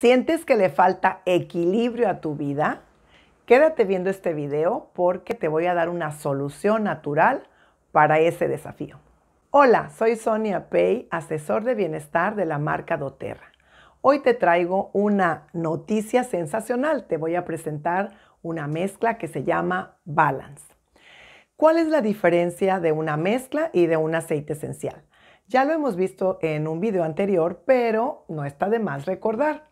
¿Sientes que le falta equilibrio a tu vida? Quédate viendo este video porque te voy a dar una solución natural para ese desafío. Hola, soy Sonia Pay, asesor de bienestar de la marca doTERRA. Hoy te traigo una noticia sensacional. Te voy a presentar una mezcla que se llama Balance. ¿Cuál es la diferencia de una mezcla y de un aceite esencial? Ya lo hemos visto en un video anterior, pero no está de más recordar.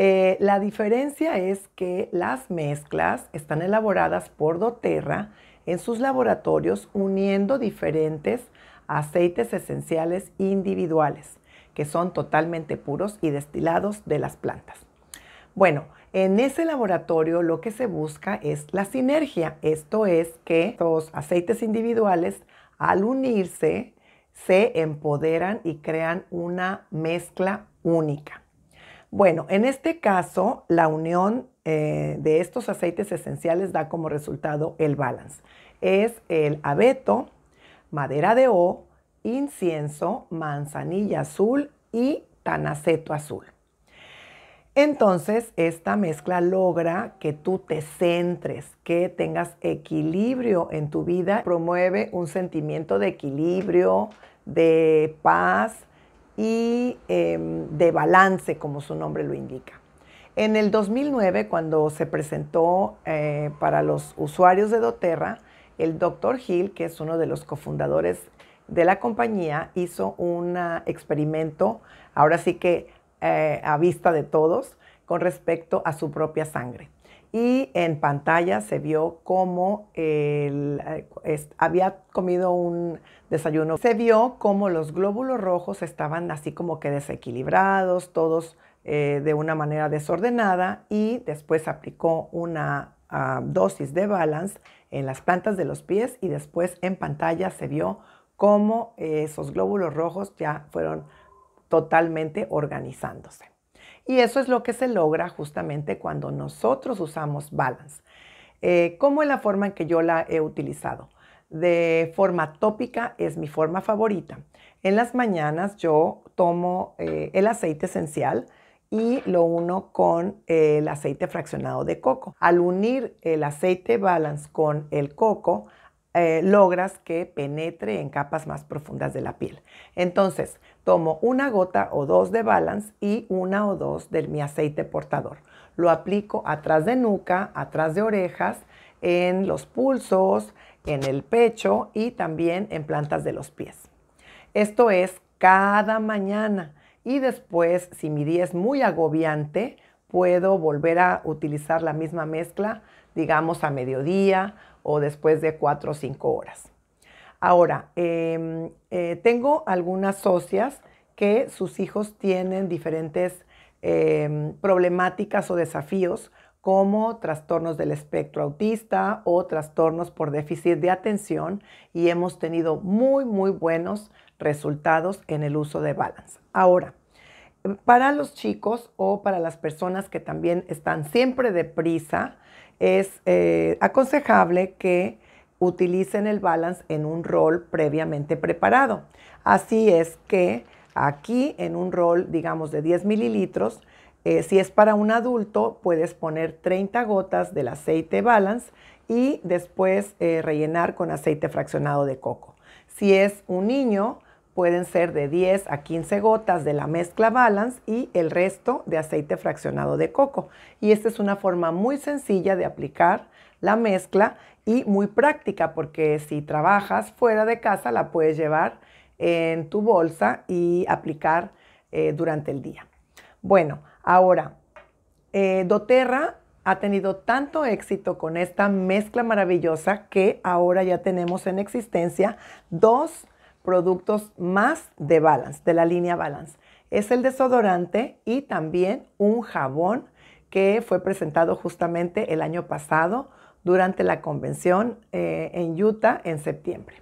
Eh, la diferencia es que las mezclas están elaboradas por doTERRA en sus laboratorios uniendo diferentes aceites esenciales individuales que son totalmente puros y destilados de las plantas. Bueno, en ese laboratorio lo que se busca es la sinergia, esto es que los aceites individuales al unirse se empoderan y crean una mezcla única. Bueno, en este caso, la unión eh, de estos aceites esenciales da como resultado el balance. Es el abeto, madera de O, incienso, manzanilla azul y tanaceto azul. Entonces, esta mezcla logra que tú te centres, que tengas equilibrio en tu vida, promueve un sentimiento de equilibrio, de paz, y em, de balance, como su nombre lo indica. En el 2009, cuando se presentó eh, para los usuarios de doTERRA, el doctor Hill, que es uno de los cofundadores de la compañía, hizo un ah, experimento, ahora sí que eh, a vista de todos, con respecto a su propia sangre y en pantalla se vio cómo eh, había comido un desayuno. Se vio cómo los glóbulos rojos estaban así como que desequilibrados, todos eh, de una manera desordenada y después aplicó una ah, dosis de balance en las plantas de los pies y después en pantalla se vio cómo esos glóbulos rojos ya fueron totalmente organizándose. Y eso es lo que se logra justamente cuando nosotros usamos Balance. Eh, ¿Cómo es la forma en que yo la he utilizado? De forma tópica es mi forma favorita. En las mañanas yo tomo eh, el aceite esencial y lo uno con eh, el aceite fraccionado de coco. Al unir el aceite balance con el coco, eh, logras que penetre en capas más profundas de la piel. Entonces, tomo una gota o dos de Balance y una o dos de mi aceite portador. Lo aplico atrás de nuca, atrás de orejas, en los pulsos, en el pecho y también en plantas de los pies. Esto es cada mañana y después, si mi día es muy agobiante, puedo volver a utilizar la misma mezcla, digamos a mediodía o después de 4 o 5 horas. Ahora, em, eh, tengo algunas socias que sus hijos tienen diferentes em, problemáticas o desafíos como trastornos del espectro autista o trastornos por déficit de atención y hemos tenido muy, muy buenos resultados en el uso de Balance. Ahora, para los chicos o para las personas que también están siempre deprisa, es eh, aconsejable que utilicen el balance en un rol previamente preparado. Así es que aquí en un rol, digamos, de 10 mililitros, eh, si es para un adulto, puedes poner 30 gotas del aceite balance y después eh, rellenar con aceite fraccionado de coco. Si es un niño, pueden ser de 10 a 15 gotas de la mezcla Balance y el resto de aceite fraccionado de coco. Y esta es una forma muy sencilla de aplicar la mezcla y muy práctica porque si trabajas fuera de casa la puedes llevar en tu bolsa y aplicar eh, durante el día. Bueno, ahora, eh, doTERRA ha tenido tanto éxito con esta mezcla maravillosa que ahora ya tenemos en existencia dos productos más de Balance, de la línea Balance. Es el desodorante y también un jabón que fue presentado justamente el año pasado durante la convención eh, en Utah en septiembre.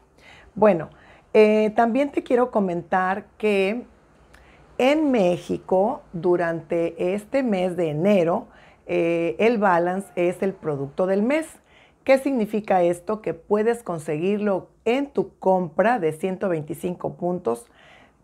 Bueno, eh, también te quiero comentar que en México durante este mes de enero eh, el balance es el producto del mes ¿Qué significa esto? Que puedes conseguirlo en tu compra de 125 puntos,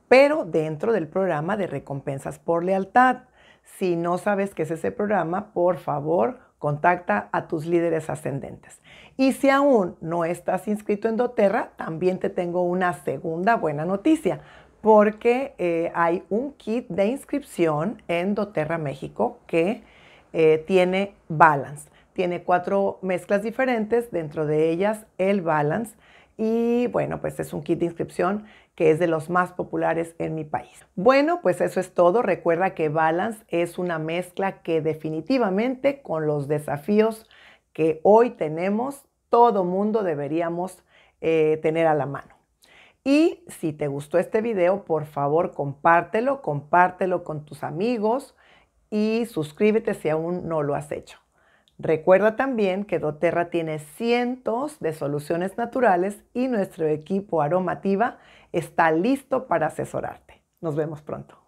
pero dentro del programa de recompensas por lealtad. Si no sabes qué es ese programa, por favor, contacta a tus líderes ascendentes. Y si aún no estás inscrito en doTERRA, también te tengo una segunda buena noticia, porque eh, hay un kit de inscripción en doTERRA México que eh, tiene Balance. Tiene cuatro mezclas diferentes, dentro de ellas el Balance. Y bueno, pues es un kit de inscripción que es de los más populares en mi país. Bueno, pues eso es todo. Recuerda que Balance es una mezcla que definitivamente con los desafíos que hoy tenemos, todo mundo deberíamos eh, tener a la mano. Y si te gustó este video, por favor compártelo, compártelo con tus amigos y suscríbete si aún no lo has hecho. Recuerda también que doTERRA tiene cientos de soluciones naturales y nuestro equipo Aromativa está listo para asesorarte. Nos vemos pronto.